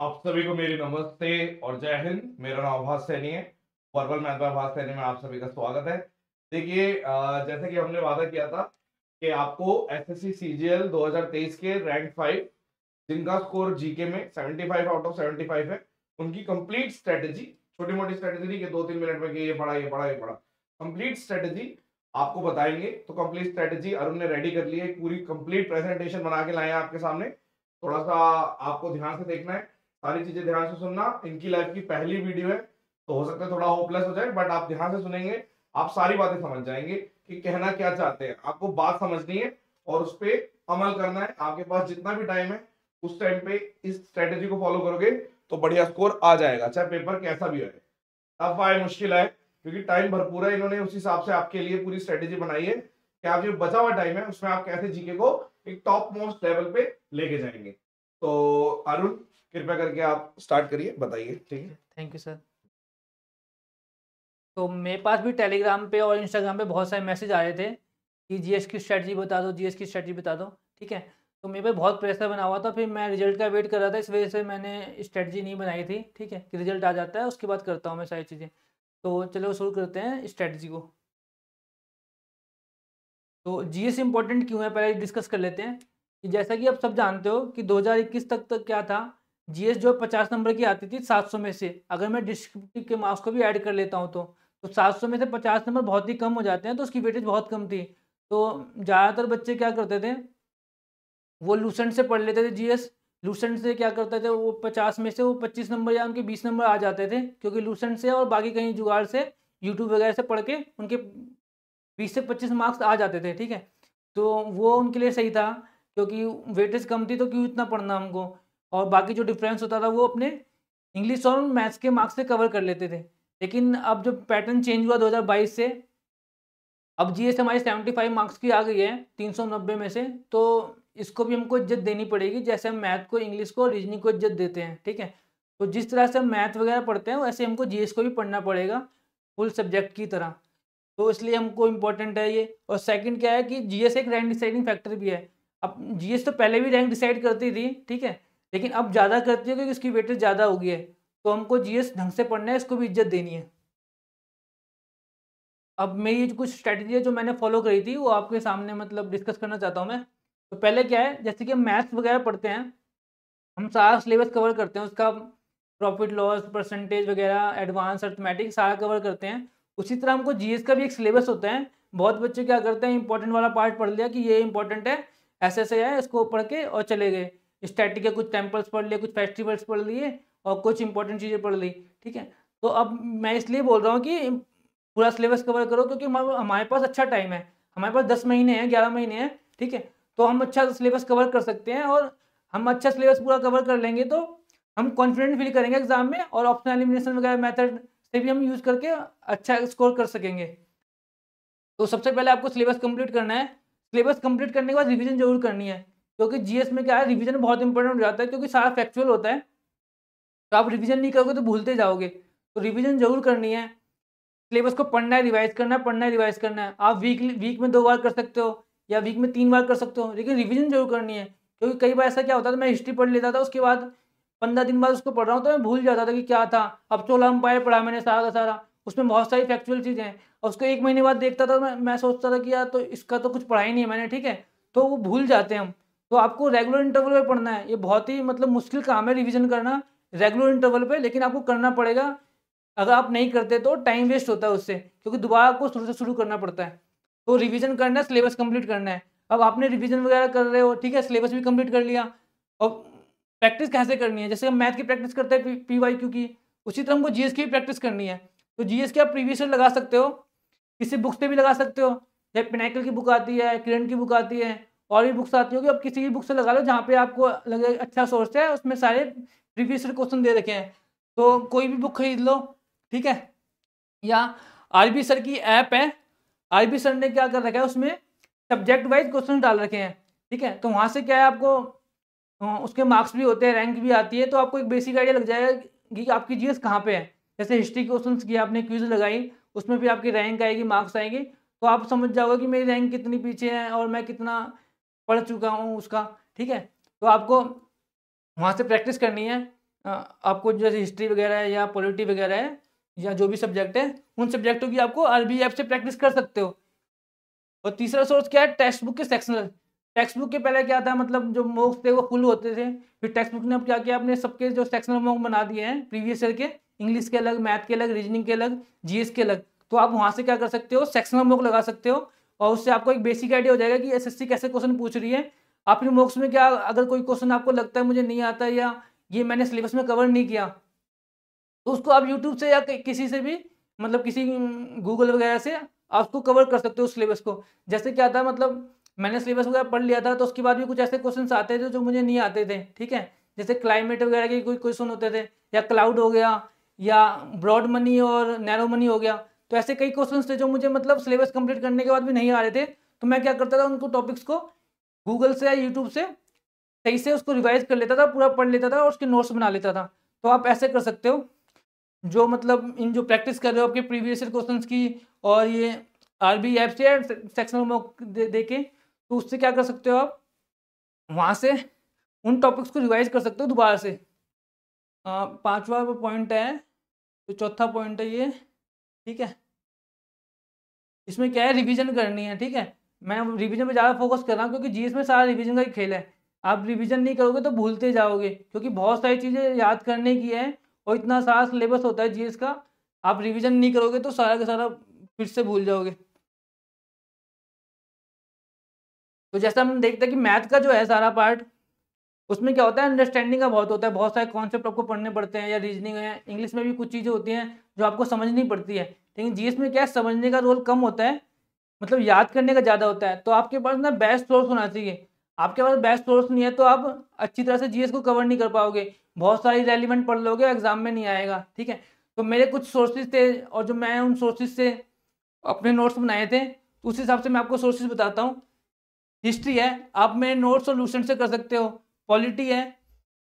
आप सभी को मेरी नमस्ते और जय हिंद मेरा नाम आभास सैनी है फॉर्मल मैथ आभास सैनी में आप सभी का स्वागत है देखिए जैसे कि हमने वादा किया था कि आपको एसएससी सीजीएल 2023 के रैंक फाइव जिनका स्कोर जीके में 75 आउट ऑफ 75 है उनकी कंप्लीट स्ट्रेटेजी छोटी मोटी स्ट्रेटेजी नहीं कि दो तीन मिनट में ये पढ़ा ये पढ़ा ये पढ़ा कंप्लीट स्ट्रेटेजी आपको बताएंगे तो कंप्लीट स्ट्रेटेजी अरुण ने रेडी कर ली है पूरी कंप्लीट प्रेजेंटेशन बना के लाए हैं आपके सामने थोड़ा सा आपको ध्यान से देखना है सारी चीजें ध्यान से सुनना इनकी लाइफ की पहली वीडियो है तो हो सकता है थोड़ा होपलेस हो जाए बट आप ध्यान से सुनेंगे आप सारी बातें समझ जाएंगे कि कहना क्या चाहते हैं आपको बात समझनी है और उस पर अमल करना है आपके पास जितना भी टाइम है उस टाइम पे इस स्ट्रेटेजी को फॉलो करोगे तो बढ़िया स्कोर आ जाएगा चाहे पेपर कैसा भी आए टफ आए मुश्किल आए क्योंकि टाइम भरपूर है इन्होंने उस हिसाब से आपके लिए पूरी स्ट्रेटेजी बनाई है कि आप जो बचा हुआ टाइम है उसमें आप कैसे जीके को एक टॉप मोस्ट लेवल पे लेके जाएंगे तो अरुण कृपया करके आप स्टार्ट करिए बताइए ठीक है थैंक यू सर तो मेरे पास भी टेलीग्राम पे और इंस्टाग्राम पे बहुत सारे मैसेज आ रहे थे कि जीएस की स्ट्रेटजी बता दो जीएस की स्ट्रेटजी बता दो ठीक है तो मेरे पे बहुत प्रेशर बना हुआ था फिर मैं रिजल्ट का वेट कर रहा था इस वजह से मैंने स्ट्रेटजी नहीं बनाई थी ठीक है कि रिजल्ट आ जाता है उसके बाद करता हूँ मैं सारी चीज़ें तो चलो शुरू करते हैं स्ट्रेटजी को तो जीएस इंपॉर्टेंट क्यों है पहले डिस्कस कर लेते हैं कि जैसा कि आप सब जानते हो कि दो तक तक क्या था जीएस जो पचास नंबर की आती थी सात सौ में से अगर मैं डिस्क्रिप्टिव के मार्क्स को भी ऐड कर लेता हूँ तो तो सात सौ में से पचास नंबर बहुत ही कम हो जाते हैं तो उसकी वेटेज बहुत कम थी तो ज़्यादातर बच्चे क्या करते थे वो लूसेंट से पढ़ लेते थे जीएस लूसेंट से क्या करते थे वो पचास में से वो पच्चीस नंबर या उनके बीस नंबर आ जाते थे क्योंकि लूसेंट से और बाकी कहीं जुगाड़ से यूट्यूब वगैरह से पढ़ के उनके बीस से पच्चीस मार्क्स आ जाते थे ठीक है तो वो उनके लिए सही था क्योंकि वेटेज कम थी तो क्यों इतना पढ़ना हमको और बाकी जो डिफरेंस होता था वो अपने इंग्लिश और मैथ्स के मार्क्स से कवर कर लेते थे लेकिन अब जो पैटर्न चेंज हुआ 2022 से अब जी एस हमारी फाइव मार्क्स की आ गई है नब्बे में से तो इसको भी हमको इज्जत देनी पड़ेगी जैसे हम मैथ को इंग्लिश को और रीजनिंग को इज्जत देते हैं ठीक है तो जिस तरह से हम मैथ वगैरह पढ़ते हैं वैसे हमको जी को भी पढ़ना पड़ेगा फुल सब्जेक्ट की तरह तो इसलिए हमको इम्पोर्टेंट है ये और सेकंड क्या है कि जीएस एक रैंक डिसाइडिंग फैक्टर भी है अब जीएस तो पहले भी रैंक डिसाइड करती थी ठीक है लेकिन अब ज़्यादा करती है क्योंकि इसकी वेटेज ज़्यादा हो गई है तो हमको जीएस ढंग से पढ़ना है इसको भी इज्जत देनी है अब मेरी जो कुछ स्ट्रैटेजी है जो मैंने फॉलो करी थी वो आपके सामने मतलब डिस्कस करना चाहता हूँ मैं तो पहले क्या है जैसे कि हम मैथ्स वगैरह पढ़ते हैं हम सारा सिलेबस कवर करते हैं उसका प्रॉफिट लॉस परसेंटेज वगैरह एडवांस अर्थमेटिक सारा कवर करते हैं उसी तरह हमको जीएस का भी एक सिलेबस होता है बहुत बच्चे क्या करते हैं इंपॉर्टेंट वाला पार्ट पढ़ लिया कि ये इंपॉर्टेंट है ऐसे ऐसे है इसको पढ़ के और चले गए स्टैटिक के कुछ टेम्पल्स पढ़ लिए कुछ फेस्टिवल्स पढ़ लिए और कुछ इंपॉर्टेंट चीज़ें पढ़ ली ठीक है तो अब मैं इसलिए बोल रहा हूँ कि पूरा सिलेबस कवर करो क्योंकि हमारे पास अच्छा टाइम है हमारे पास दस महीने हैं ग्यारह महीने हैं ठीक है तो हम अच्छा सिलेबस कवर कर सकते हैं और हम अच्छा सिलेबस पूरा कवर कर लेंगे तो हम कॉन्फिडेंट फील करेंगे एग्जाम में और ऑप्शन एलिमिनेशन वगैरह मेथड से भी हम यूज़ करके अच्छा स्कोर कर सकेंगे तो सबसे पहले आपको सिलेबस कंप्लीट करना है सिलेबस कंप्लीट करने के बाद रिवीजन जरूर करनी है क्योंकि जीएस में क्या है रिवीजन बहुत इंपॉर्टेंट हो जाता है क्योंकि सारा फैक्चुअल होता है तो आप रिवीजन नहीं करोगे तो भूलते जाओगे तो रिवीजन जरूर करनी है सिलेबस को पढ़ना है रिवाइज करना है पढ़ना है रिवाइज करना है आप वीकली वीक में दो बार कर सकते हो या वीक में तीन बार कर सकते हो लेकिन रिविजन जरूर करनी है क्योंकि कई बार ऐसा क्या होता था मैं हिस्ट्री पढ़ लेता था उसके बाद पंद्रह दिन बाद उसको पढ़ रहा हूँ तो मैं भूल जाता था कि क्या था अब चोला तो अंपायर पढ़ा मैंने सारा का सारा उसमें बहुत सारी फैक्चुअल चीज़ें हैं और उसको एक महीने बाद देखता था मैं मैं सोचता था कि यार तो इसका तो कुछ पढ़ा ही नहीं है मैंने ठीक है तो वो भूल जाते हैं हम तो आपको रेगुलर इंटरवल पर पढ़ना है ये बहुत ही मतलब मुश्किल काम है रिविजन करना रेगुलर इंटरवल पर लेकिन आपको करना पड़ेगा अगर आप नहीं करते तो टाइम वेस्ट होता है उससे क्योंकि दोबारा आपको शुरू से शुरू करना पड़ता है तो रिविजन करना है सिलेबस कंप्लीट करना है अब आपने रिविजन वगैरह कर रहे हो ठीक है सिलेबस भी कंप्लीट कर लिया और प्रैक्टिस कैसे करनी है जैसे हम मैथ की प्रैक्टिस करते हैं पी वाई क्यू की उसी तरह हमको जीएस की भी प्रैक्टिस करनी है तो जीएस की आप प्रीवियस लगा सकते हो किसी बुक्स पे भी लगा सकते हो जैसे पिनाइकल की बुक आती है किरण की बुक आती है और भी बुक्स आती होगी आप किसी भी बुक से लगा लो जहाँ पे आपको लगे अच्छा सोर्स है उसमें सारे प्रीवियस क्वेश्चन दे रखे हैं तो कोई भी बुक खरीद लो ठीक है या बी सर की ऐप है बी सर ने क्या कर रखा है उसमें सब्जेक्ट वाइज क्वेश्चन डाल रखे हैं ठीक है तो वहाँ से क्या है आपको उसके मार्क्स भी होते हैं रैंक भी आती है तो आपको एक बेसिक आइडिया लग जाएगा कि आपकी एस कहाँ पे है जैसे हिस्ट्री क्वेश्चन की आपने क्यूज लगाई उसमें भी आपकी रैंक आएगी मार्क्स आएंगे तो आप समझ जाओगे कि मेरी रैंक कितनी पीछे है और मैं कितना पढ़ चुका हूँ उसका ठीक है तो आपको वहाँ से प्रैक्टिस करनी है आपको जैसे हिस्ट्री वगैरह है या पॉलिटी वगैरह है या जो भी सब्जेक्ट है उन सब्जेक्टों की आपको आरबी ऐप से प्रैक्टिस कर सकते हो और तीसरा सोर्स क्या है टेक्स्ट बुक के सेक्शनल टेक्स्ट बुक के पहले क्या था मतलब जो मॉक्स थे वो फुल होते थे फिर टेक्स्ट बुक ने अब क्या किया अपने सबके जो सेक्शनल मॉक बना दिए हैं प्रीवियस ईयर के इंग्लिश के अलग मैथ के अलग रीजनिंग के अलग जीएस के अलग तो आप वहाँ से क्या कर सकते हो सेक्शनल मॉक लगा सकते हो और उससे आपको एक बेसिक आइडिया हो जाएगा कि एसएससी कैसे क्वेश्चन पूछ रही है आपने मॉक्स में क्या अगर कोई क्वेश्चन आपको लगता है मुझे नहीं आता या ये मैंने सिलेबस में कवर नहीं किया तो उसको आप यूट्यूब से या किसी से भी मतलब किसी गूगल वगैरह से आप उसको कवर कर सकते हो उस सिलेबस को जैसे क्या था मतलब मैंने सिलेबस वगैरह पढ़ लिया था तो उसके बाद भी कुछ ऐसे क्वेश्चन आते थे जो मुझे नहीं आते थे ठीक है जैसे क्लाइमेट वगैरह के कोई क्वेश्चन होते थे या क्लाउड हो गया या ब्रॉड मनी और नैरो मनी हो गया तो ऐसे कई क्वेश्चन थे जो मुझे मतलब सिलेबस कंप्लीट करने के बाद भी नहीं आ रहे थे तो मैं क्या करता था उनको टॉपिक्स को गूगल से या यूट्यूब से सही से उसको रिवाइज कर लेता था पूरा पढ़ लेता था और उसके नोट्स बना लेता था तो आप ऐसे कर सकते हो जो मतलब इन जो प्रैक्टिस कर रहे हो आपके प्रीवियस क्वेश्चंस की और ये R B F C sectional mock दे, दे के तो उससे क्या कर सकते हो आप वहाँ से उन टॉपिक्स को रिवाइज कर सकते हो दोबारा से पाँचवा पॉइंट है तो चौथा पॉइंट है ये ठीक है इसमें क्या है रिवीजन करनी है ठीक है मैं रिवीजन पे ज़्यादा फोकस कर रहा हूँ क्योंकि जीएस में सारा रिवीजन का ही खेल है आप रिवीजन नहीं करोगे तो भूलते जाओगे क्योंकि बहुत सारी चीज़ें याद करने की है और इतना सारा सिलेबस होता है जीएस का आप रिवीजन नहीं करोगे तो सारा का सारा फिर से भूल जाओगे तो जैसा हम देखते हैं कि मैथ का जो है सारा पार्ट उसमें क्या होता है अंडरस्टैंडिंग का बहुत होता है बहुत सारे कॉन्सेप्ट आपको पढ़ने पड़ते हैं या रीजनिंग है इंग्लिश में भी कुछ चीज़ें होती हैं जो आपको समझनी पड़ती है लेकिन जीएस में क्या है समझने का रोल कम होता है मतलब याद करने का ज़्यादा होता है तो आपके पास ना बेस्ट सोर्स होना चाहिए आपके पास बेस्ट सोर्स नहीं है तो आप अच्छी तरह से जीएस को कवर नहीं कर पाओगे बहुत सारी रेलिवेंट पढ़ लोगे एग्जाम में नहीं आएगा ठीक है तो मेरे कुछ सोर्सेज थे और जो मैं उन सोर्सेज से अपने नोट्स बनाए थे तो उस हिसाब से मैं आपको सोर्सेज बताता हूँ हिस्ट्री है आप मेरे नोट्स और लूसेंट से कर सकते हो पॉलिटी है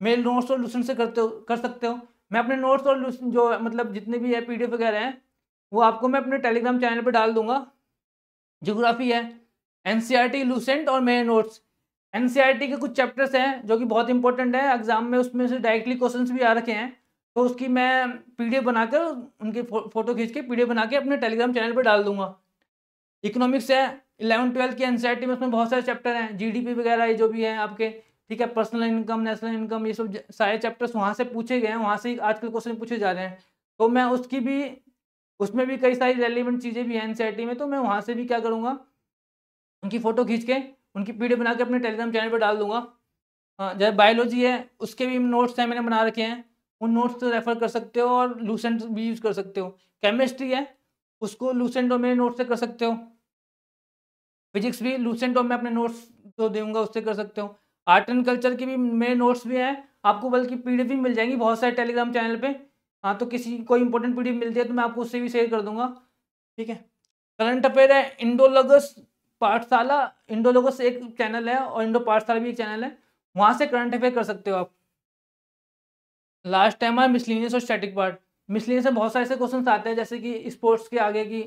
मेरे नोट्स और लूसेंट से करते हो कर सकते हो मैं अपने नोट्स और जो मतलब जितने भी है पी वगैरह हैं वो आपको मैं अपने टेलीग्राम चैनल पर डाल दूंगा जोग्राफी है एन लूसेंट e और मेरे नोट्स एन e के कुछ चैप्टर्स हैं जो कि बहुत इंपॉर्टेंट है एग्जाम में उसमें से डायरेक्टली क्वेश्चंस भी आ रखे हैं तो उसकी मैं पीडीएफ बनाकर उनके फोटो खींच के पीडीएफ बना के अपने टेलीग्राम चैनल पर डाल दूंगा इकोनॉमिक्स है इलेवन ट्वेल्थ की एन में उसमें बहुत सारे चैप्टर हैं जी वगैरह ये जो भी हैं आपके ठीक है पर्सनल इनकम नेशनल इनकम ये सब सारे चैप्टर्स वहाँ से पूछे गए हैं वहाँ से आजकल क्वेश्चन पूछे जा रहे हैं तो मैं उसकी भी उसमें भी कई सारी रेलिवेंट चीज़ें भी हैं एन e में तो मैं वहाँ से भी क्या करूँगा उनकी फ़ोटो खींच के उनकी पी बना के अपने टेलीग्राम चैनल पर डाल दूंगा जैसे बायोलॉजी है उसके भी नोट्स हैं मैंने बना रखे हैं उन नोट्स तो रेफर कर सकते हो और लूसेंट भी यूज़ कर सकते हो केमिस्ट्री है उसको लूसेंट और मेरे नोट्स से कर सकते हो फिजिक्स भी लूसेंट और मैं अपने नोट्स तो दूंगा उससे कर सकते हो आर्ट एंड कल्चर की भी मेरे नोट्स भी हैं आपको बल्कि पीडीएफ भी मिल जाएंगी बहुत सारे टेलीग्राम चैनल पे हाँ तो किसी कोई इंपॉर्टेंट पीडीएफ मिलती है तो मैं आपको उससे भी शेयर कर दूंगा ठीक है करंट अफेयर है इंडोलगस पाठशाला इंडोलगस एक चैनल है और इंडो पाठशाला भी एक चैनल है वहाँ से करंट अफेयर कर सकते हो आप लास्ट टाइम है मिसलिनियस और स्टैटिक पार्ट मिसलिनियस में बहुत सारे ऐसे क्वेश्चन आते हैं जैसे कि स्पोर्ट्स के आगे की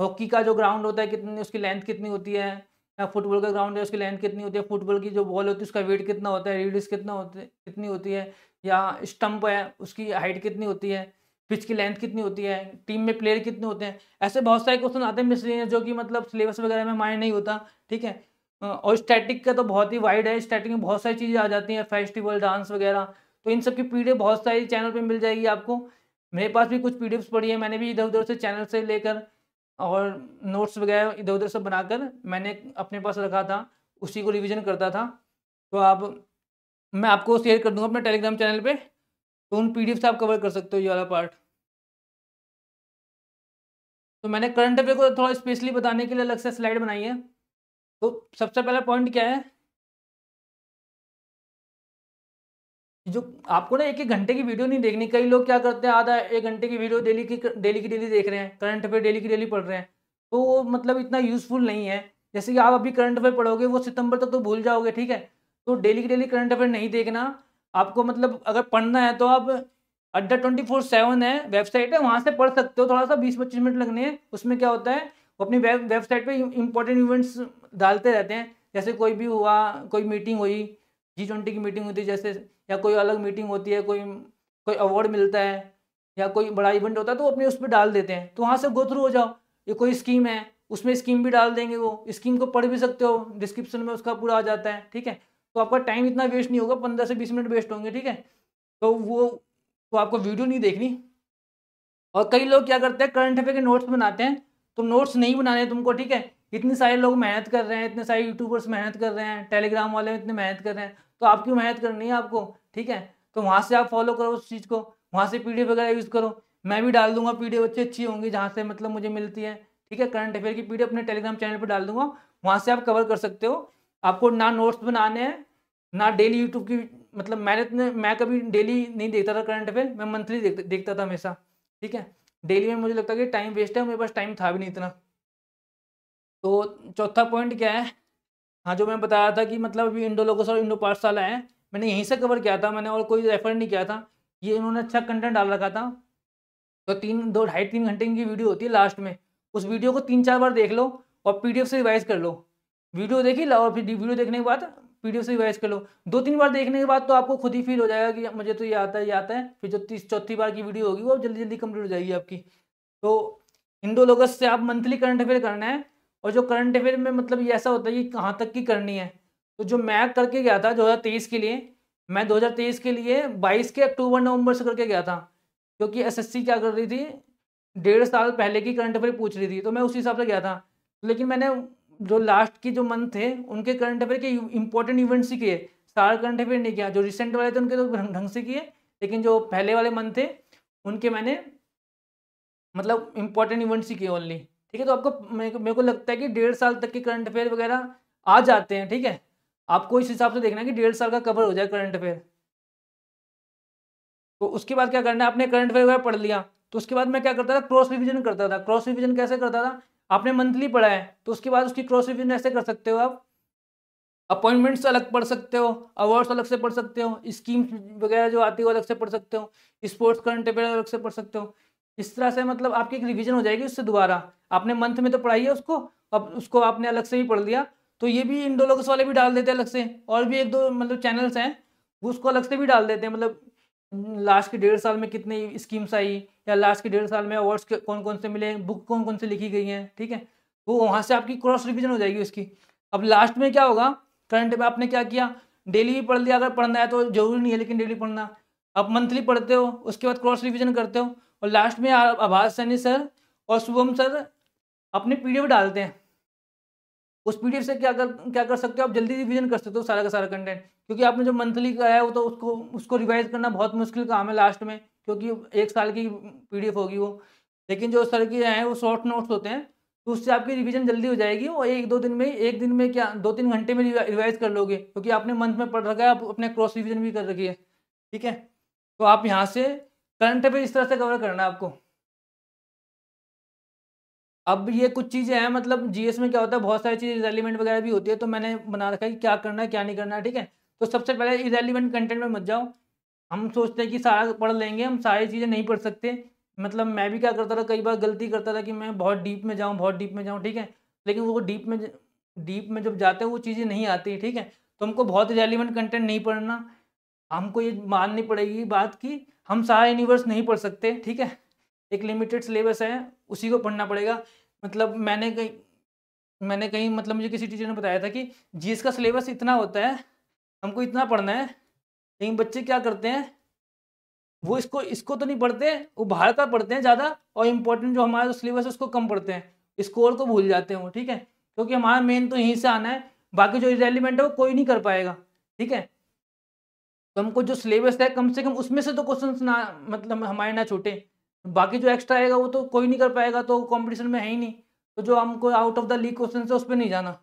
हॉकी का जो ग्राउंड होता है कितनी उसकी लेंथ कितनी होती है या फुटबॉल का ग्राउंड है उसकी लेंथ कितनी होती है फुटबॉल की जो बॉल होती है उसका वेट कितना होता है रेडियस कितना होता है कितनी होती है या स्टंप है उसकी हाइट कितनी होती है पिच की लेंथ कितनी होती है टीम में प्लेयर कितने होते हैं ऐसे बहुत सारे क्वेश्चन आते हैं हैं जो कि मतलब सिलेबस वगैरह में माइंड नहीं होता ठीक है और स्टैटिक का तो बहुत ही वाइड है स्टैटिक में बहुत सारी चीज़ें आ जाती हैं फेस्टिवल डांस वगैरह तो इन सब की पीडीएफ बहुत सारी चैनल पर मिल जाएगी आपको मेरे पास भी कुछ पीडीएफ्स पड़ी है मैंने भी इधर उधर से चैनल से लेकर और नोट्स वगैरह इधर उधर सब बनाकर मैंने अपने पास रखा था उसी को रिवीजन करता था तो आप मैं आपको शेयर कर दूंगा अपने टेलीग्राम चैनल पे तो उन पीडीएफ से आप कवर कर सकते हो ये वाला पार्ट तो मैंने करंट अफेयर को थोड़ा स्पेशली बताने के लिए अलग से स्लाइड बनाई है तो सबसे पहला पॉइंट क्या है जो आपको ना एक एक घंटे की वीडियो नहीं देखनी कई लोग क्या करते हैं आधा एक घंटे की वीडियो डेली की डेली की डेली देख रहे हैं करंट अफेयर डेली की डेली पढ़ रहे हैं तो वो मतलब इतना यूज़फुल नहीं है जैसे कि आप अभी करंट अफेयर पढ़ोगे वो सितंबर तक तो भूल जाओगे ठीक है तो डेली की डेली करंट अफेयर नहीं देखना आपको मतलब अगर पढ़ना है तो आप अड्डा ट्वेंटी फोर सेवन है वेबसाइट है वहाँ से पढ़ सकते हो थोड़ा सा बीस पच्चीस मिनट लगने हैं उसमें क्या होता है वो अपनी वेब वेबसाइट पर इंपॉर्टेंट इवेंट्स डालते रहते हैं जैसे कोई भी हुआ कोई मीटिंग हुई जी ट्वेंटी की मीटिंग होती है जैसे या कोई अलग मीटिंग होती है कोई कोई अवार्ड मिलता है या कोई बड़ा इवेंट होता है तो अपने उस पर डाल देते हैं तो वहाँ से गो थ्रू हो जाओ ये कोई स्कीम है उसमें स्कीम भी डाल देंगे वो स्कीम को पढ़ भी सकते हो डिस्क्रिप्शन में उसका पूरा आ जाता है ठीक है तो आपका टाइम इतना वेस्ट नहीं होगा पंद्रह से बीस मिनट वेस्ट होंगे ठीक है तो वो तो आपको वीडियो नहीं देखनी और कई लोग क्या करते हैं करंट अफेयर के नोट्स बनाते हैं तो नोट्स नहीं बनाने तुमको ठीक है इतने सारे लोग मेहनत कर रहे हैं इतने सारे यूट्यूबर्स मेहनत कर रहे हैं टेलीग्राम वाले इतने मेहनत कर रहे हैं तो आप क्यों मेहनत करनी है आपको ठीक है तो वहाँ से आप फॉलो करो उस चीज़ को वहाँ से पी वगैरह यूज़ करो मैं भी डाल दूंगा पी अच्छी अच्छी होंगी जहाँ से मतलब मुझे मिलती है ठीक है करंट अफेयर की पी अपने टेलीग्राम चैनल पर डाल दूंगा वहाँ से आप कवर कर सकते हो आपको ना नोट्स बनाने हैं ना डेली यूट्यूब की मतलब मैंने मैं कभी डेली नहीं देखता था करंट अफेयर मैं मंथली देख, देखता था हमेशा ठीक है डेली में मुझे लगता कि टाइम वेस्ट है मेरे पास टाइम था भी नहीं इतना तो चौथा पॉइंट क्या है हाँ जो मैं बताया था कि मतलब अभी इंडो लोगों और इंडो पाठशाला है मैंने यहीं से कवर किया था मैंने और कोई रेफर नहीं किया था ये इन्होंने अच्छा कंटेंट डाल रखा था तो तीन दो ढाई तीन घंटे की वीडियो होती है लास्ट में उस वीडियो को तीन चार बार देख लो और पी से रिवाइज कर लो वीडियो देखी लो और फिर वीडियो देखने के बाद पी से रिवाइज कर लो दो तीन बार देखने के बाद तो आपको खुद ही फील हो जाएगा कि मुझे तो ये आता है ये आता है फिर जो तीस चौथी बार की वीडियो होगी वो जल्दी जल्दी कम्प्लीट हो जाएगी आपकी तो इंडो लोगस से आप मंथली करंट अफेयर करना है और जो करंट अफेयर में मतलब ये ऐसा होता है कि कहाँ तक की करनी है तो जो मैं करके गया था 2023 के लिए मैं 2023 के लिए 22 के अक्टूबर नवंबर से करके गया था क्योंकि एसएससी क्या कर रही थी डेढ़ साल पहले की करंट अफेयर पूछ रही थी तो मैं उसी हिसाब से गया था लेकिन मैंने जो लास्ट के जो मंथ थे उनके करंट अफेयर के इंपॉर्टेंट इवेंट्स ही किए सारा करंट अफेयर नहीं किया जो रिसेंट वाले थे उनके तो ढंग से किए लेकिन जो पहले वाले मंथ थे उनके मैंने मतलब इंपॉर्टेंट इवेंट्स ही किए ओनली ठीक है तो आपको मेरे को लगता है कि डेढ़ साल तक के करंट अफेयर वगैरह आ जाते हैं ठीक है आपको इस हिसाब से देखना है कि डेढ़ साल का कवर हो जाए करंट अफेयर तो उसके बाद क्या करना है आपने करंट अफेयर वगैरह पढ़ लिया तो उसके बाद मैं क्या करता था क्रॉस रिविजन करता था क्रॉस रिविजन कैसे करता था आपने मंथली पढ़ा है तो उसके बाद उसकी क्रॉस रिविजन ऐसे कर सकते हो आप अपॉइंटमेंट्स अलग पढ़ सकते हो अवार्ड्स अलग से पढ़ सकते हो स्कीम्स वगैरह जो आती है अलग से पढ़ सकते हो स्पोर्ट्स करंट अफेयर अलग से पढ़ सकते हो इस तरह से मतलब आपकी एक रिविजन हो जाएगी उससे दोबारा आपने मंथ में तो पढ़ाई है उसको अब उसको आपने अलग से भी पढ़ लिया तो ये भी इंडोलोगस वाले भी डाल देते हैं अलग से और भी एक दो मतलब चैनल्स हैं वो उसको अलग से भी डाल देते हैं मतलब लास्ट हम्म, के डेढ़ साल में कितनी स्कीम्स आई या लास्ट के डेढ़ साल में अवार्ड्स कौन कौन से मिले बुक कौन कौन से लिखी गई हैं ठीक है वो वहाँ से आपकी क्रॉस रिविजन हो जाएगी उसकी अब लास्ट में क्या होगा करंट में आपने क्या किया डेली भी पढ़ लिया अगर पढ़ना है तो जरूरी नहीं है लेकिन डेली पढ़ना आप मंथली पढ़ते हो उसके बाद क्रॉस रिविजन करते हो और लास्ट में आभास सैनी सर और शुभम सर अपने पी डालते हैं उस पी से क्या कर क्या कर सकते हो आप जल्दी रिविजन कर सकते हो सारा का सारा कंटेंट क्योंकि आपने जो मंथली कराया वो तो उसको उसको रिवाइज करना बहुत मुश्किल काम है लास्ट में क्योंकि एक साल की पी होगी वो लेकिन जो सर के हैं वो शॉर्ट नोट्स होते हैं तो उससे आपकी रिवीजन जल्दी हो जाएगी और एक दो दिन में एक दिन में क्या दो तीन घंटे में रिवाइज कर लोगे क्योंकि आपने मंथ में पढ़ रखा है आप अपने क्रॉस रिवीजन भी कर रखी है ठीक है तो आप यहाँ से करंट अफेयर इस तरह से कवर करना है आपको अब ये कुछ चीज़ें हैं मतलब जीएस में क्या होता है बहुत सारी चीज़ें रेलिवेंट वगैरह भी होती है तो मैंने बना रखा है कि क्या करना है क्या नहीं करना है ठीक है तो सबसे पहले इरेलीवेंट कंटेंट में मत जाओ हम सोचते हैं कि सारा पढ़ लेंगे हम सारी चीज़ें नहीं पढ़ सकते मतलब मैं भी क्या करता था कई बार गलती करता था कि मैं बहुत डीप में जाऊँ बहुत डीप में जाऊँ ठीक है लेकिन वो डीप में डीप में जब जाते हैं वो चीज़ें नहीं आती ठीक है तो हमको बहुत रेलिवेंट कंटेंट नहीं पढ़ना हमको ये माननी पड़ेगी बात कि हम सारा यूनिवर्स नहीं पढ़ सकते ठीक है एक लिमिटेड सिलेबस है उसी को पढ़ना पड़ेगा मतलब मैंने कहीं मैंने कहीं मतलब मुझे किसी टीचर ने बताया था कि जीएस का सिलेबस इतना होता है हमको इतना पढ़ना है लेकिन बच्चे क्या करते हैं वो इसको इसको तो नहीं पढ़ते वो भारत का पढ़ते हैं ज़्यादा और इम्पोर्टेंट जो हमारा जो सिलेबस है उसको कम पढ़ते हैं स्कोर को भूल जाते हैं वो ठीक है क्योंकि हमारा मेन तो यहीं से आना है बाकी जो रेलिमेंट है वो कोई नहीं कर पाएगा ठीक है तो हमको जो सिलेबस है कम से कम उसमें से तो क्वेश्चन ना मतलब हमारे ना छूटे बाकी जो एक्स्ट्रा आएगा वो तो कोई नहीं कर पाएगा तो कॉम्पिटिशन में है ही नहीं तो जो हमको out of the league question है उस पर नहीं जाना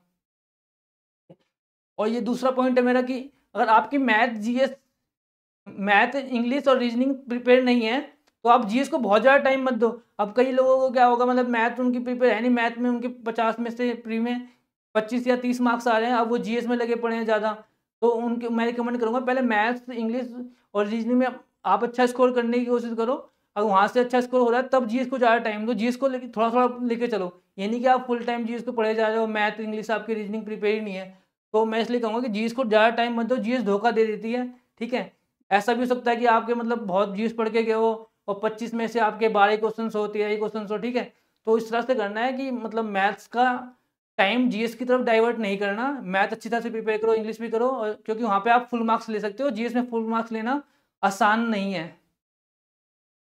और ये दूसरा पॉइंट है मेरा कि अगर आपकी मैथ जीएस मैथ इंग्लिश और रीजनिंग प्रिपेयर नहीं है तो आप जीएस को बहुत ज़्यादा टाइम मत दो अब कई लोगों को क्या होगा मतलब मैथ उनकी प्रिपेयर है नहीं मैथ में उनके पचास में से प्री में पच्चीस या तीस मार्क्स आ रहे हैं अब वो जीएस में लगे पड़े हैं ज़्यादा तो उनके मैं रिकमेंड करूँगा पहले मैथ्स इंग्लिश और रीजनिंग में आप अच्छा स्कोर करने की कोशिश करो अगर वहाँ से अच्छा स्कोर हो रहा है तब जीएस को ज़्यादा टाइम दो जीएस को लेकर थोड़ा थोड़ा लेके चलो यानी कि आप फुल टाइम जीएस को पढ़े जा रहे हो मैथ इंग्लिश आपकी रीजनिंग प्रिपेयर ही नहीं है तो मैं इसलिए कहूँगा कि जीएस को ज़्यादा टाइम मत दो जीएस धोखा दे देती है ठीक है ऐसा भी हो सकता है कि आपके मतलब बहुत जी पढ़ के गए हो और पच्चीस में से आपके बारह क्वेश्चन हो तेरह क्वेश्चन हो ठीक है तो इस तरह से करना है कि मतलब मैथ्स का टाइम जीएस की तरफ डाइवर्ट नहीं करना मैथ अच्छी तरह से प्रिपेयर करो इंग्लिश भी करो क्योंकि वहाँ पे आप फुल मार्क्स ले सकते हो जीएस में फुल मार्क्स लेना आसान नहीं है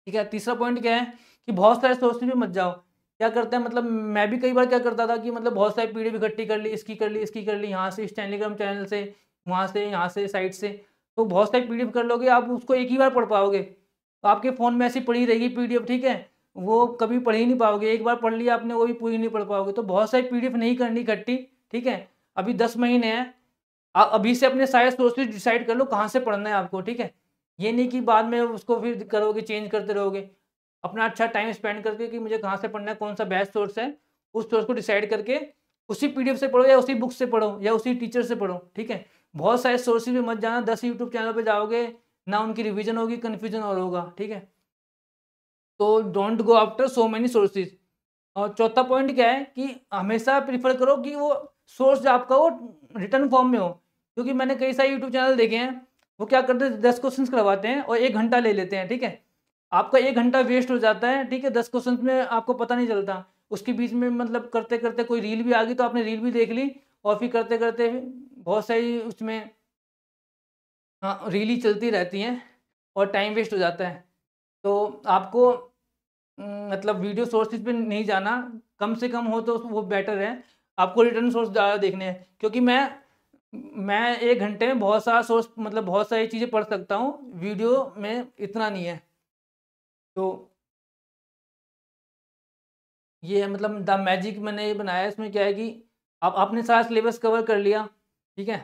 ठीक है तीसरा पॉइंट क्या है कि बहुत सारे सोर्स में मत जाओ क्या करते हैं मतलब मैं भी कई बार क्या करता था कि मतलब बहुत सारी डी इकट्ठी कर ली इसकी कर ली इसकी कर ली यहाँ से इस टेलीग्राम चैनल से वहाँ से यहाँ से साइड से तो बहुत सारी पी कर लोगे आप उसको एक ही बार पढ़ पाओगे तो आपके फ़ोन में ऐसी पड़ी रहेगी पी ठीक है वो कभी पढ़ ही नहीं पाओगे एक बार पढ़ लिया आपने वो भी पूरी नहीं पढ़ पाओगे तो बहुत सारी पी नहीं करनी इकट्ठी ठीक है अभी दस महीने हैं आप अभी से अपने सारे सोर्सेज डिसाइड कर लो कहाँ से पढ़ना है आपको ठीक है ये नहीं कि बाद में उसको फिर करोगे चेंज करते रहोगे अपना अच्छा टाइम स्पेंड करके कि मुझे कहाँ से पढ़ना है कौन सा बेस्ट सोर्स है उस सोर्स को डिसाइड करके उसी पीडीएफ से पढ़ो या उसी बुक से पढ़ो या उसी टीचर से पढ़ो ठीक है बहुत सारे सोर्सेज में मत जाना दस यूट्यूब चैनल पे जाओगे ना उनकी रिवीजन होगी कन्फ्यूजन और होगा ठीक है तो don't go after so many sources और चौथा पॉइंट क्या है कि हमेशा प्रीफर करो कि वो सोर्स आपका वो रिटर्न फॉर्म में हो क्योंकि मैंने कई सारे यूट्यूब चैनल देखे हैं वो क्या करते हैं दस क्वेश्चन करवाते हैं और एक घंटा ले लेते हैं ठीक है आपका एक घंटा वेस्ट हो जाता है ठीक है दस क्वेश्चन में आपको पता नहीं चलता उसके बीच में मतलब करते करते कोई रील भी आ गई तो आपने रील भी देख ली और फिर करते करते बहुत सारी उसमें हाँ रील ही चलती रहती हैं और टाइम वेस्ट हो जाता है तो आपको मतलब वीडियो सोर्सेज पे नहीं जाना कम से कम हो तो वो बेटर है आपको रिटर्न सोर्स ज़्यादा देखने हैं क्योंकि मैं मैं एक घंटे में बहुत सारा सोर्स मतलब बहुत सारी चीज़ें पढ़ सकता हूँ वीडियो में इतना नहीं है तो ये है मतलब द मैजिक मैंने ये बनाया इसमें क्या है कि आप आपने सारा सिलेबस कवर कर लिया ठीक है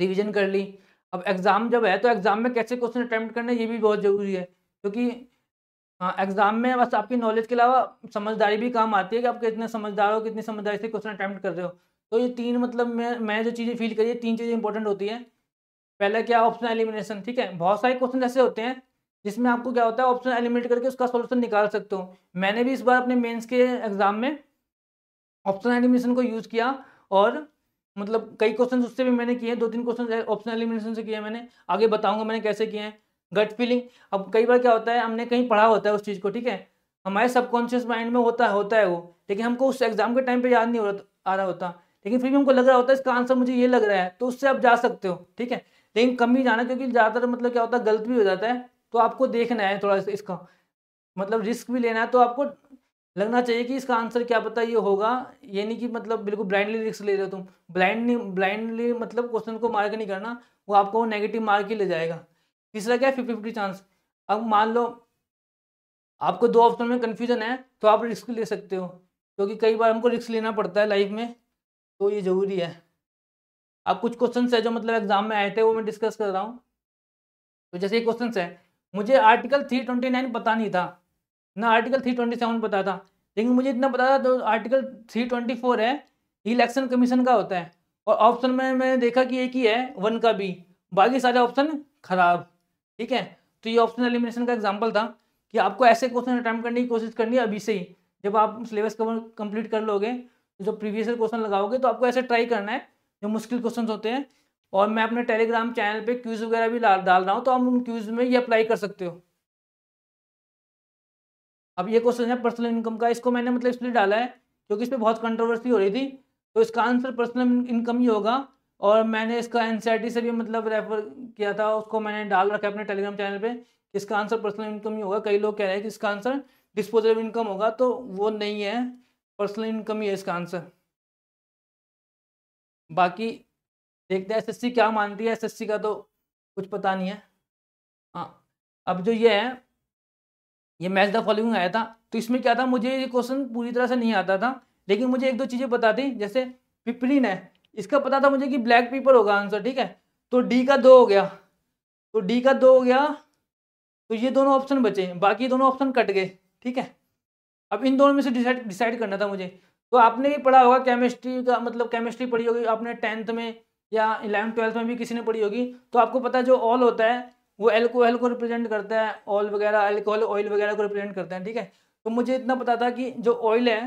रिवीजन कर ली अब एग्ज़ाम जब है तो एग्ज़ाम में कैसे क्वेश्चन अटैम्प्ट करना ये भी बहुत ज़रूरी है क्योंकि एग्ज़ाम में बस आपकी नॉलेज के अलावा समझदारी भी काम आती है कि आप कितने समझदार हो कितनी समझदारी से क्वेश्चन अटैम्प्ट कर रहे हो तो ये तीन मतलब मैं मैं जो चीज़ें फील करी है तीन चीज़ें इंपॉर्टेंट होती हैं पहला क्या ऑप्शन एलिमिनेशन ठीक है बहुत सारे क्वेश्चन ऐसे होते हैं जिसमें आपको क्या होता है ऑप्शन एलिमिनेट करके उसका सोल्यूशन निकाल सकते हो मैंने भी इस बार अपने मेन्स के एग्ज़ाम में ऑप्शन एलिमिनेशन को यूज़ किया और मतलब कई क्वेश्चन उससे भी मैंने किए हैं दो तीन क्वेश्चन ऑप्शन एलिमिनेशन से किए मैंने आगे बताऊंगा मैंने कैसे किए हैं गट फीलिंग अब कई बार क्या होता है हमने कहीं पढ़ा होता है उस चीज़ को ठीक है हमारे सबकॉन्शियस माइंड में होता है होता है वो लेकिन हमको उस एग्जाम के टाइम पे याद नहीं हो रहा तो, आ रहा होता लेकिन फिर भी हमको लग रहा होता है इसका आंसर मुझे ये लग रहा है तो उससे आप जा सकते हो ठीक है लेकिन कम ही जाना क्योंकि ज़्यादातर मतलब क्या होता है गलत भी हो जाता है तो आपको देखना है थोड़ा इसका मतलब रिस्क भी लेना है तो आपको लगना चाहिए कि इसका आंसर क्या पता ये होगा ये नहीं कि मतलब बिल्कुल ब्लाइंडली रिस्क ले रहे हो तुम ब्लाइंडली ब्लाइंडली मतलब क्वेश्चन को मार्क नहीं करना वो आपको नेगेटिव मार्क ही ले जाएगा तीसरा क्या है फिफ्टी फिफ्टी चांस अब मान लो आपको दो ऑप्शन में कन्फ्यूजन है तो आप रिस्क ले सकते हो क्योंकि कई बार हमको रिस्क लेना पड़ता है लाइफ में तो ये ज़रूरी है अब कुछ क्वेश्चन है जो मतलब एग्जाम में आए थे वो मैं डिस्कस कर रहा हूँ तो जैसे ये क्वेश्चन है मुझे आर्टिकल थ्री ट्वेंटी नाइन पता नहीं था ना आर्टिकल थ्री ट्वेंटी सेवन पता था लेकिन मुझे इतना पता था तो आर्टिकल थ्री ट्वेंटी फोर है इलेक्शन कमीशन का होता है और ऑप्शन में मैंने देखा कि एक ही है वन का भी बाकी सारे ऑप्शन खराब ठीक है तो ये ऑप्शन एलिमिनेशन का एग्जाम्पल था कि आपको ऐसे क्वेश्चन अटैम्प्ट करने की कोशिश करनी है अभी से ही जब आप सिलेबस कंप्लीट कर लोगे तो जो प्रीवियस क्वेश्चन लगाओगे तो आपको ऐसे ट्राई करना है जो मुश्किल क्वेश्चन होते हैं और मैं अपने टेलीग्राम चैनल पे क्यूज़ वगैरह भी डाल रहा हूँ तो आप उन क्यूज़ में ये अप्लाई कर सकते हो अब ये क्वेश्चन है पर्सनल इनकम का इसको मैंने मतलब इसलिए डाला है क्योंकि इस पर बहुत कंट्रोवर्सी हो रही थी तो इसका आंसर पर्सनल इनकम ही होगा और मैंने इसका एन से भी मतलब रेफर किया था उसको मैंने डाल रखा है अपने टेलीग्राम चैनल पर इसका आंसर पर्सनल इनकम ही होगा कई लोग कह रहे हैं कि इसका आंसर डिस्पोजेबल इनकम होगा तो वो नहीं है पर्सनल इनकम ही है इसका आंसर बाकी देखते हैं एसएससी क्या मानती है एसएससी का तो कुछ पता नहीं है हाँ अब जो ये है ये मैच द फॉलोइंग आया था तो इसमें क्या था मुझे ये क्वेश्चन पूरी तरह से नहीं आता था लेकिन मुझे एक दो चीज़ें बता दी जैसे पिपलिन है इसका पता था मुझे कि ब्लैक पीपल होगा आंसर ठीक है तो डी का दो हो गया तो डी का दो हो गया तो ये दोनों ऑप्शन बचे बाकी दोनों ऑप्शन कट गए ठीक है अब इन दोनों में से डिसाइड डिसाइड करना था मुझे तो आपने भी पढ़ा होगा केमिस्ट्री का मतलब केमिस्ट्री पढ़ी होगी आपने टेंथ में या इलेवन ट्वेल्थ में भी किसी ने पढ़ी होगी तो आपको पता है जो ऑल होता है वो एल्कोहल को रिप्रेजेंट करता है ऑल वगैरह एल्कोहल ऑयल वगैरह को रिप्रेजेंट करता है ठीक है तो मुझे इतना पता था कि जो ऑयल है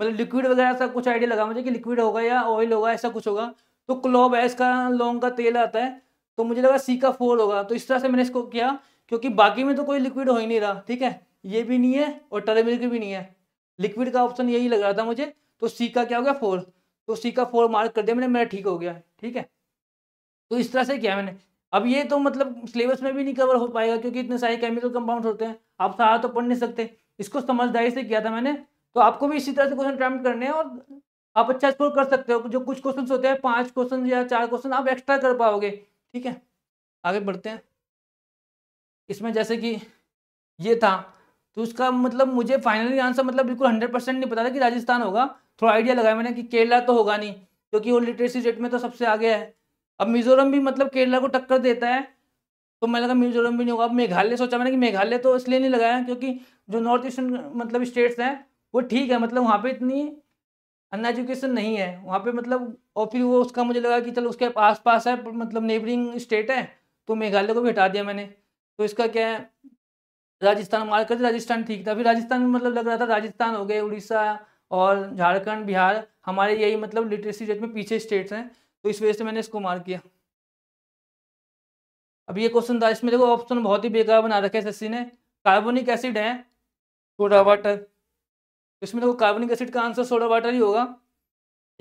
मतलब लिक्विड वगैरह ऐसा कुछ आइडिया लगा मुझे कि लिक्विड होगा या ऑयल होगा ऐसा कुछ होगा तो क्लोब है इसका लौंग का तेल आता है तो मुझे लगा सी का फोर होगा तो इस तरह से मैंने इसको किया क्योंकि बाकी में तो कोई लिक्विड हो ही नहीं रहा ठीक है ये भी नहीं है और टर्मरिक भी नहीं है लिक्विड का ऑप्शन यही लग रहा था मुझे तो सी का क्या हो गया फोर तो सी का फोर मार्क कर दिया मैंने मेरा ठीक हो गया ठीक है तो इस तरह से किया मैंने अब ये तो मतलब सिलेबस में भी नहीं कवर हो पाएगा क्योंकि इतने सारे केमिकल कंपाउंड होते हैं आप सारा तो पढ़ नहीं सकते इसको समझदारी से किया था मैंने तो आपको भी इसी तरह से क्वेश्चन अटैम्प्ट करने हैं और आप अच्छा स्कोर कर सकते हो जो कुछ क्वेश्चन होते हैं पाँच क्वेश्चन या चार क्वेश्चन आप एक्स्ट्रा कर पाओगे ठीक है आगे बढ़ते हैं इसमें जैसे कि ये था तो उसका मतलब मुझे फाइनली आंसर मतलब बिल्कुल हंड्रेड परसेंट नहीं पता था कि राजस्थान होगा थोड़ा आइडिया लगाया मैंने कि केरला तो होगा नहीं क्योंकि वो लिटरेसी रेट में तो सबसे आगे है अब मिजोरम भी मतलब केरला को टक्कर देता है तो मैंने लगा मिजोरम भी नहीं होगा अब मेघालय सोचा मैंने कि मेघालय तो इसलिए नहीं लगाया क्योंकि जो नॉर्थ ईस्टर्न मतलब स्टेट्स हैं वो ठीक है मतलब वहाँ पे इतनी अनएजुकेशन नहीं है वहाँ पे मतलब और फिर वो उसका मुझे लगा कि चलो उसके आस पास है मतलब नेबरिंग स्टेट है तो मेघालय को भी हटा दिया मैंने तो इसका क्या है राजस्थान मार करते राजस्थान ठीक था फिर राजस्थान में मतलब लग रहा था राजस्थान हो गए उड़ीसा और झारखंड बिहार हमारे यही मतलब लिटरेसी रेट में पीछे स्टेट्स हैं तो इस वजह से मैंने इसको मार किया अब ये क्वेश्चन था इसमें देखो ऑप्शन बहुत ही बेकार बना रखे सी एस ने कार्बोनिक एसिड है सोडा वाटर इसमें देखो कार्बनिक एसिड का आंसर सोडा वाटर ही होगा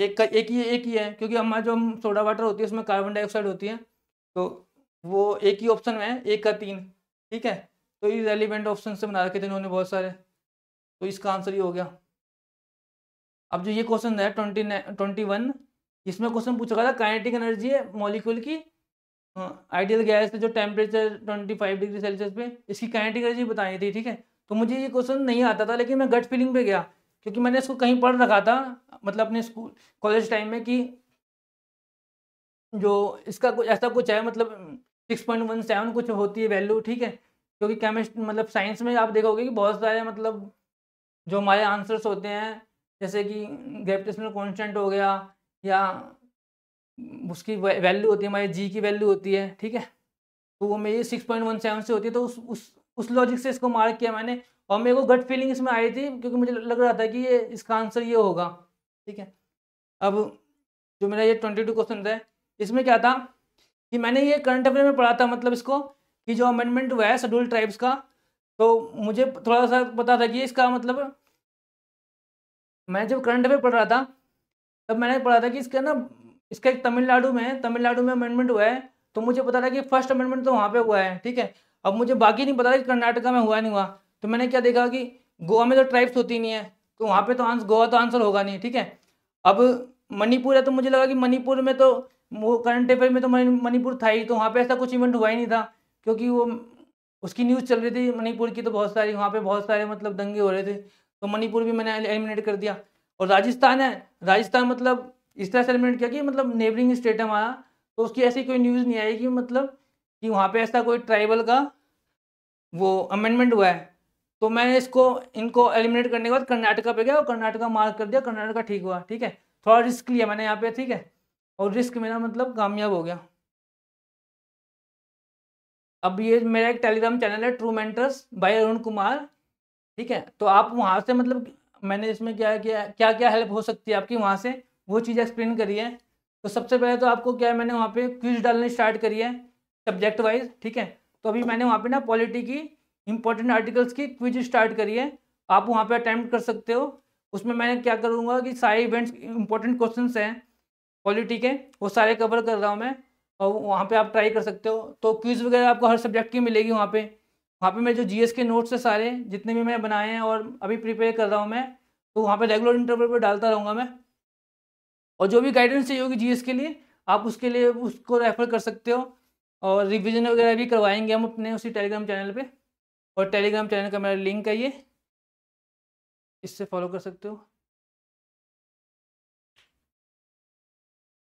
एक का एक ही एक ही है क्योंकि हमारा जो हम सोडा वाटर होती है उसमें कार्बन डाइऑक्साइड होती है तो वो एक ही ऑप्शन में है एक का तीन ठीक है तो ये रेलिवेंट ऑप्शन से बना रखे थे इन्होंने बहुत सारे तो इसका आंसर ही हो गया अब जो ये क्वेश्चन है ट्वेंटी ट्वेंटी वन इसमें क्वेश्चन पूछा रहा था काइनेटिक एनर्जी है मॉलिक्यूल की आइडियल हाँ, गैस पे जो temperature twenty five degree Celsius पे इसकी काइनेटिक एनर्जी बताई थी ठीक है तो मुझे ये क्वेश्चन नहीं आता था लेकिन मैं गट फीलिंग पे गया क्योंकि मैंने इसको कहीं पढ़ रखा था मतलब अपने स्कूल कॉलेज टाइम में कि जो इसका कुछ ऐसा कुछ है मतलब सिक्स पॉइंट वन सेवन कुछ होती है वैल्यू ठीक है क्योंकि केमिस्ट्री मतलब साइंस में आप देखोगे कि बहुत सारे मतलब जो हमारे आंसर्स होते हैं जैसे कि ग्रेविटेशनल कॉन्स्टेंट हो गया या उसकी वैल्यू होती है हमारे जी की वैल्यू होती है ठीक है तो वो मेरी सिक्स पॉइंट वन सेवन से होती है तो उस उस उस लॉजिक से इसको मार्क किया मैंने और मेरे को गट फीलिंग इसमें आई थी क्योंकि मुझे लग रहा था कि ये इसका आंसर ये होगा ठीक है अब जो मेरा ये ट्वेंटी टू क्वेश्चन था इसमें क्या था कि मैंने ये करंट अफेयर में पढ़ा था मतलब इसको कि जो अमेंडमेंट हुआ है शेड्यूल ट्राइब्स का तो मुझे थोड़ा सा पता था कि इसका मतलब मैं जब करंट अफेयर पढ़ रहा था तब मैंने पढ़ा था कि इसका ना इसका एक तमिलनाडु में तमिलनाडु में अमेंडमेंट हुआ है तो मुझे पता था कि फर्स्ट अमेंडमेंट तो वहाँ पे हुआ है ठीक है अब मुझे बाकी नहीं पता था कर्नाटका में हुआ नहीं हुआ तो मैंने क्या देखा कि गोवा में तो ट्राइब्स होती नहीं है तो वहाँ पे तो आंसर गोवा तो आंसर होगा नहीं ठीक है अब मणिपुर है तो मुझे लगा कि मणिपुर में तो वो करंट अफेयर में तो मणिपुर था ही तो वहाँ पे ऐसा कुछ इवेंट हुआ ही नहीं था क्योंकि वो उसकी न्यूज़ चल रही थी मणिपुर की तो बहुत सारी वहाँ पे बहुत सारे मतलब दंगे हो रहे थे तो मणिपुर भी मैंने एलिमिनेट कर दिया और राजस्थान है राजस्थान मतलब इस तरह से एलिमिनेट किया कि मतलब नेबरिंग स्टेट है हमारा तो उसकी ऐसी कोई न्यूज़ नहीं आई कि मतलब कि वहाँ पे ऐसा कोई ट्राइबल का वो अमेंडमेंट हुआ है तो मैंने इसको इनको एलिमिनेट करने के बाद कर्नाटका पे गया और कर्नाटका मार्क कर दिया कर्नाटका ठीक हुआ ठीक है थोड़ा रिस्क लिया मैंने यहाँ पे ठीक है और रिस्क मेरा मतलब कामयाब हो गया अब ये मेरा एक टेलीग्राम चैनल है true mentors by Arun Kumar ठीक है तो आप वहाँ से मतलब मैंने इसमें क्या किया क्या क्या हेल्प हो सकती है आपकी वहाँ से वो चीज़ एक्सप्लेन करी है तो सबसे पहले तो आपको क्या है मैंने वहाँ पे क्विज डालने स्टार्ट करी है सब्जेक्ट वाइज ठीक है तो अभी मैंने वहाँ पे ना पॉलिटी की इंपॉर्टेंट आर्टिकल्स की क्विज स्टार्ट करी है आप वहाँ पे अटैम्प्ट कर सकते हो उसमें मैंने क्या करूँगा कि सारे इवेंट्स इंपॉर्टेंट क्वेश्चन हैं पॉलिटी के वो सारे कवर कर रहा हूँ मैं और वहाँ पर आप ट्राई कर सकते हो तो क्विज़ वगैरह आपको हर सब्जेक्ट की मिलेगी वहाँ पर वहाँ पर मैं जो जी के नोट्स है सारे जितने भी मैंने बनाए हैं और अभी प्रिपेयर कर रहा हूँ मैं तो वहाँ पर रेगुलर इंटरव्यू पर डालता रहूँगा मैं और जो भी गाइडेंस चाहिए होगी जीएस के लिए आप उसके लिए उसको रेफर कर सकते हो और रिवीजन वगैरह भी करवाएंगे हम अपने उसी टेलीग्राम चैनल पे और टेलीग्राम चैनल का मेरा लिंक है ये इससे फॉलो कर सकते हो